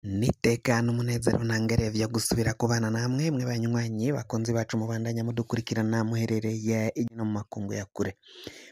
n'iteka n'umunezero ntangareve gusubira kubana namwe mwe banywanyi bakunzi bacu mubandanya mudukurikirana muherereye no mu makungu ya kure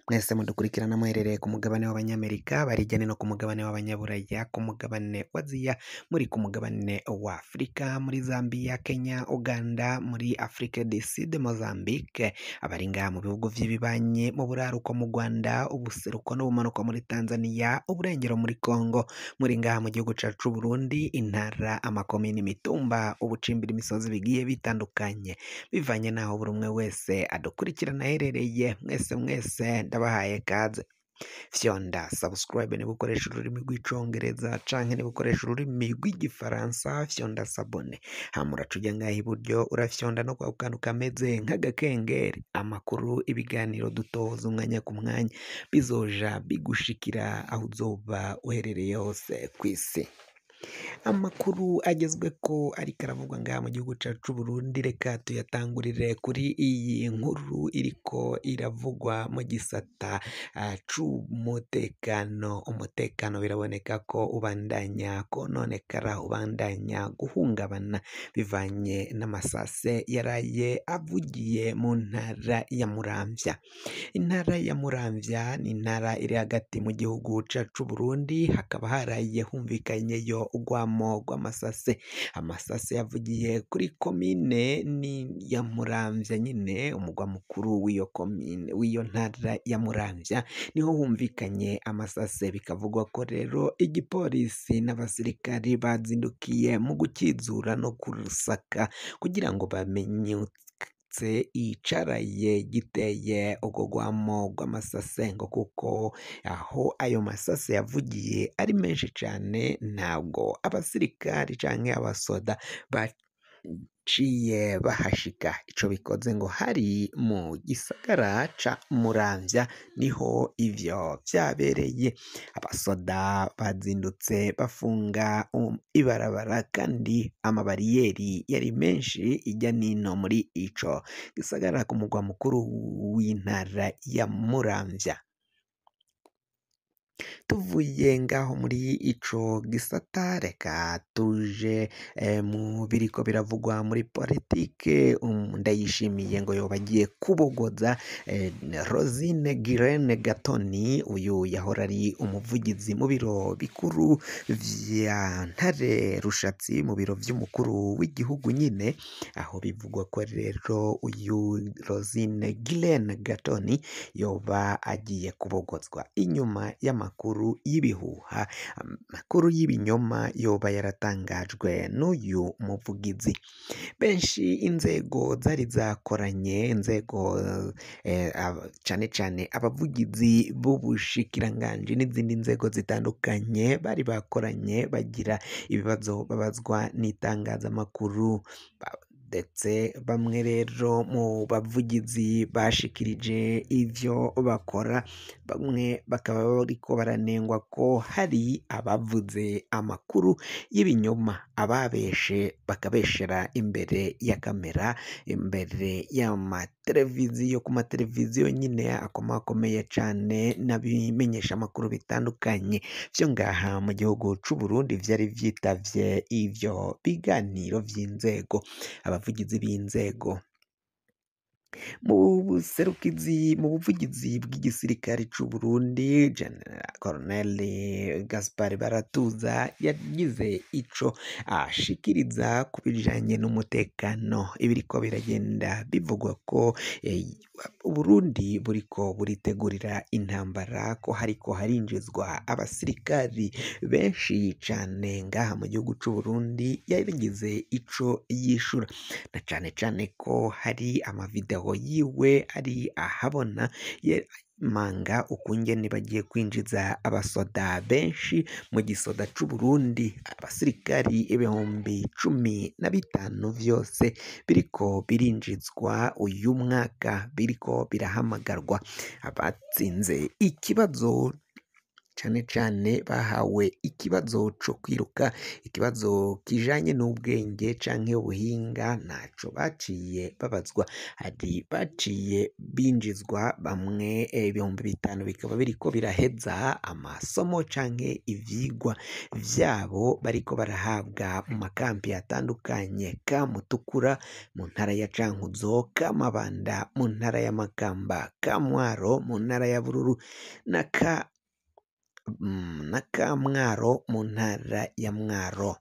mwese mudukurikirana muherereye ku mugabane w'abanyamerika barijyane no ku mugabane w'abanyaburaya ku mugabane wa Ziya muri ku mugabane wa afurika muri zambia kenya uganda muri afurika deside mozambique abari mu bihugu by'ibibanyi mu buraruko mu rwanda ubuseruko n'ubumanuko muri tanzania uburengero muri congo muri ngaha mu gihugu cyacu burundi intara amakomini imitumba ubucimbira imisozi bigiye bitandukanye bivanye n'aho buri umwe wese adukurikirana aherereye mwese mwese ndabahaye kaze fyonda sabusikarayibe niba ukoresha ururimi rw'icyongereza cyangwa niba ukoresha ururimi rw'igifaransa fyonda sabone Hamura ujya ngaho iburyo urafyonda no kwa kantu kameze nk'agakengeri amakuru ibiganiro dutoza umwanya ku mwanya bizoja bigushikira aho uzoba uherereye hose ku isi Amakuru agezweho ariko aravugwa ngaha mu gihugu cyacu cy'u reka tuyatangurire kuri iyi nkuru iriko iravugwa mu gisata c'umutekano. Umutekano biraboneka ko ubandanya kononekara, ubandanya guhungabana bivanye n'amasase yaraye avugiye mu ntara ya Muramvya. Intara ya Murambya ni intara iri hagati mu gihugu cyacu c'u Burundi, hakaba haraye humvikanyeyo urwamo gukorwamo rw'amasase, amasase yavugiye kuri komine ya Muramvya nyine umugwa mukuru w'iyo komine w'iyo ntara ya Muramvya niho humvikanye amasase, bikavugwa ko rero igipolisi n'abasirikari bazindukiye mu gukizura no kurusaka kugira ngo bamenye cyose yicaraye giteye urwogwamo rw'amasasengo kuko aho ayo masase yavugiye ari menshi cyane ntabwo abasirikari canke abasoda ba ciye bahashika ico bikoze ngo hari mu gisagara ca Muramvya niho ivyo vyabereye, abasoda bazindutse bafunga um, ibarabara kandi amabariyeri yari menshi ijya n'ino muri ico gisagara ku mugwa mukuru w'intara ya Muramvya. tuvuye ngaho muri ico gisata reka tuje eh, mu biriko biravugwa muri politike um, ndayishimiye ngo yoba agiye kubogoza eh, Rosine Guillen Gatoni uyu yahora ari umuvugizi mu biro bikuru vya Ntare Rushatsi mu biro vy'umukuru w'igihugu nyine aho bivugwa ko rero uyu Rosine Guillen Gatoni yoba agiye kubogozwa inyuma y'ama amakuru y'ibihuha, amakuru y'ibinyoma yoba yaratangajwe n'uyu muvugizi. Benshi inzego zari zakoranye, inzego eh, cyane cyane abavugizi b'ubushikiranganji n'izindi nzego zitandukanye bari bakoranye bagira ibibazo babazwa n'itangazamakuru. ndetse bamwe rero mu bavugizi bashikirije ibyo bakora, bamwe bakaba ko baranengwa ko hari abavuze amakuru y'ibinyoma, ababeshe bakabeshera imbere ya kamera, imbere y'amateleviziyo, ku mateleviziyo nyine akomakomeye nabimenyesha amakuru bitandukanye vyo ngaha mu gihugu c'u Burundi vyari vyitavye ivyo biganiro aba abavugizi b'inzego mu buvugizi bw'igisirikare cy'u Burundi Koroneli Gaspard Baratuza yagize ico ashikiriza ku bijanye n'umutekano ibiriko biragenda bivugwa ko eh, Uburundi buriko buritegurira intambara ko hariko harinjizwa abasirikari benshi cane ngaha mu gihugu c'Uburundi yabigize ico yishura na cane cane ko hari amavideo yiwe ari ahabona. manga ukungene bagiye kwinjiza abasoda benshi mu gisoda cy’u Burundi abasirikari ibihumbi cumi na bitanu vyose biriko birinjizwa uyu mwaka biriko birahamagarwa abatsinze ikibazo cane cane bahawe ikibazo cyo kwiruka, ikibazo kijanye n'ubwenge canke ubuhinga ntaco baciye babazwa, hari baciye binjizwa bamwe eh, ibihumbi bitanu bikaba ko biraheza amasomo canke ivyigwa vyabo bariko barahabwa mu makambi atandukanye, ka Mutukura mu ntara ya Cankuzo, ka Mabanda mu ntara ya Makamba, ka Mwaro mu ntara ya bururu na ka Mm, na Kamwaro mu ntara ya Mwaro,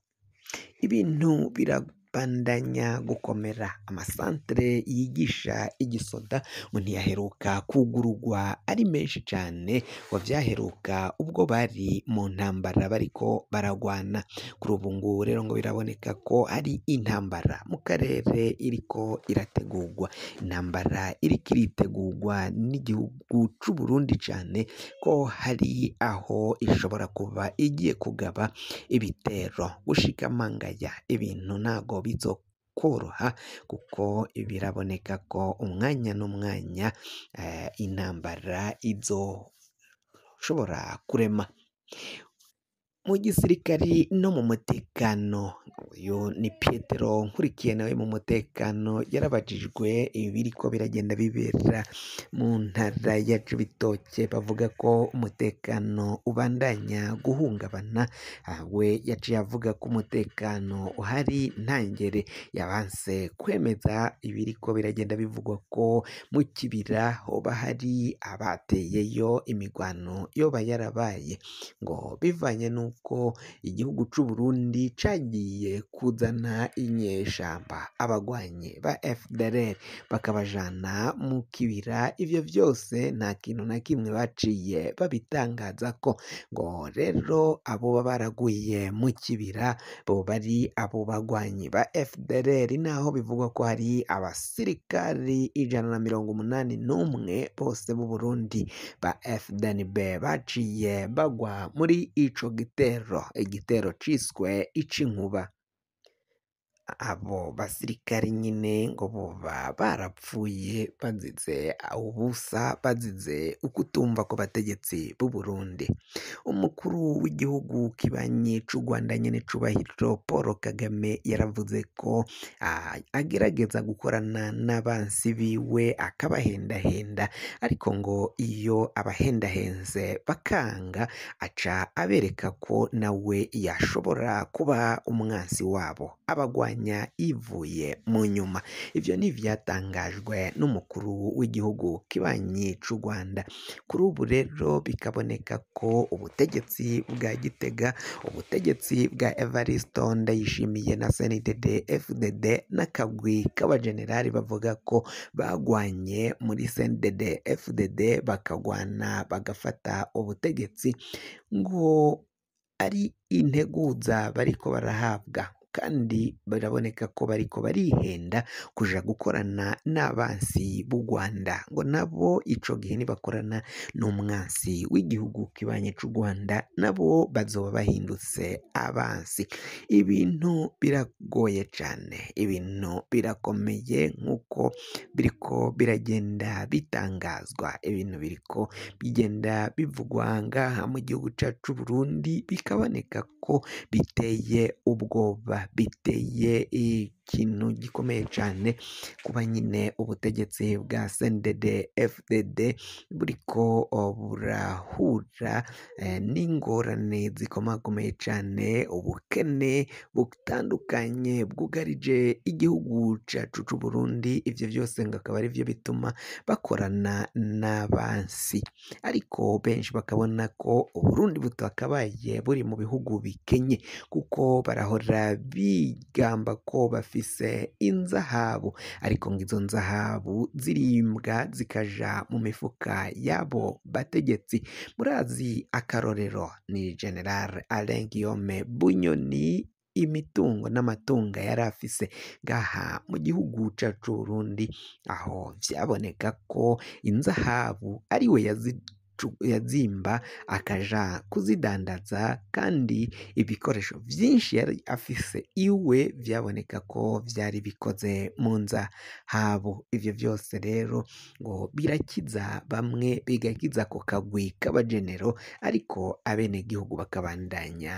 ibintu bira bandanya gukomera amasantere yigisha igisoda ngo ntiyaheruka kwugururwa ari menshi cyane ngo byaheruka ubwo bari mu ntambara bariko baragwana kuri ubu ngubu rero ngo biraboneka ko ari intambara mu karere iriko irategurwa intambara iri iritegurwa n'igihugu c'u Burundi cyane ko hari aho ishobora kuba igiye kugaba ibitero gushika amangaya ibintu ntago bizokoroha kuko biraboneka ko umwanya n'umwanya eh, intambara izoshobora kurema. mu gisirikari no mu mutekano, uyu ni Petero Nkurikiye nawe mu mutekano yarabajijwe ibiri ko biragenda bibera mu ntara ya Cibitoke, bavuga ko umutekano ubandanya guhungabana, aha we yaciye avuga ko umutekano uhari nta yabanse kwemeza ibiri ko biragenda bivugwa ko mu kibira hoba hari abateyeyo imirwano yoba yarabaye ngo bivanye n'uko kuko igihugu cy'u Burundi cagiye kuzana inyeshyamba abagwanyi ba FDLR bakabajana mu kibira, ivyo vyose nta kintu na kimwe baciye babitangaza ko ngo rero abo baba baraguye mu kibira bo bari abo bagwanyi ba FDLR, naho bivugwa ko hari abasirikari ijana na mirongo umunani n'umwe bose b'Uburundi ba FDNB baciye bagwa muri ico gitero. igitero igitero cyiswe icy'inkuba abo basirikare nyine ngo boba barapfuye bazize ubusa bazize ukutumva ku bategetsi b'u Burundi umukuru w'igihugu kibanyi cy'u Rwanda nyine cubahiro Paul Kagame yaravuze ko agerageza gukorana n'abansi biwe akabahendahenda ariko ngo iyo abahendahenze bakanga aca abereka ko nawe yashobora kuba umwansi wabo abagwanya gutoranya ivuye mu nyuma ibyo ni ibyatangajwe n'umukuru w'igihugu k'ibanyi cy'u Rwanda kuri ubu rero bikaboneka ko ubutegetsi bwa Gitega ubutegetsi bwa Evaristo Ndayishimiye na CNDD FDD n'akagwi k'abajenerali bavuga ko bagwanye muri CNDD FDD bakagwana bagafata ubutegetsi ngo ari integuza bariko barahabwa kandi baraboneka ko bariko barihenda kuja gukorana n'abansi b'u Rwanda ngo nabo ico gihe nibakorana n'umwansi w'igihugu kibanye c'u Rwanda nabo bazoba bahindutse abansi ibintu biragoye cane ibintu birakomeye nkuko biriko biragenda bitangazwa ibintu biriko bigenda bivugwa ngaha mu gihugu cacu c'u Burundi bikaboneka ko biteye ubwoba A ikintu gikomeye cyane kuba nyine ubutegetsi bwa CNDD FDD buriko burahura eh, n'ingorane zikomakomeye cyane, ubukene butandukanye bwugarije igihugu cacu c'u Burundi, ibyo byose ngo akaba ari arivyo bituma bakorana n'abansi, ariko benshi bakabona ko Uburundi butakabaye buri mu bihugu bikenye kuko barahora bigamba ko bafite zifise inzahabu ariko ngo izo nzahabu ziribwa zikaja mu mifuka y'abo bategetsi murazi akarorero ni general Alain Guillaume Bunyoni imitungo n'amatunga yari afise ngaha mu gihugu cacu Burundi aho byaboneka ko inzahabu ari we yazi yazimba akaja kuzidandaza kandi ibikoresho byinshi yari afise iwe byaboneka ko byari bikoze mu nza habo ibyo byose rero ngo birakiza bamwe bigakiza ako kagwi k'abajenero ariko abenegihugu bakabandanya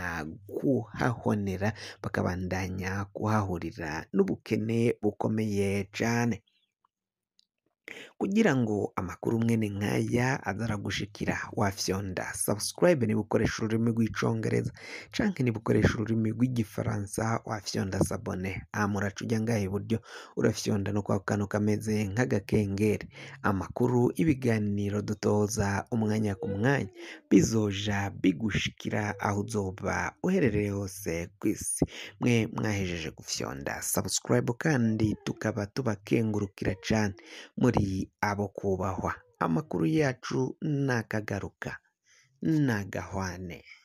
kuhahonera bakabandanya kuhahurira n'ubukene bukomeye cane. kugira ngo amakuru mwene nk'aya azaragushikira wafyonda subscribe niba ukoresha ururimi rw'icongereza canke niba ukoresha ururimi rw'igifaransa wafyonda sabone amuraca ah, ujya ngaha iburyo urafyonda no kwa kantu kameze nk'agakengeri amakuru ibiganiro dutoza umwanya ku mwanya bizoja bigushikira aho uzoba uherereye hose ku isi mwe mwahejeje gufyonda subscribe kandi tukaba tubakengurukira cane muri ati abo kubahwa amakuru yacu nakagaruka nagahwane ni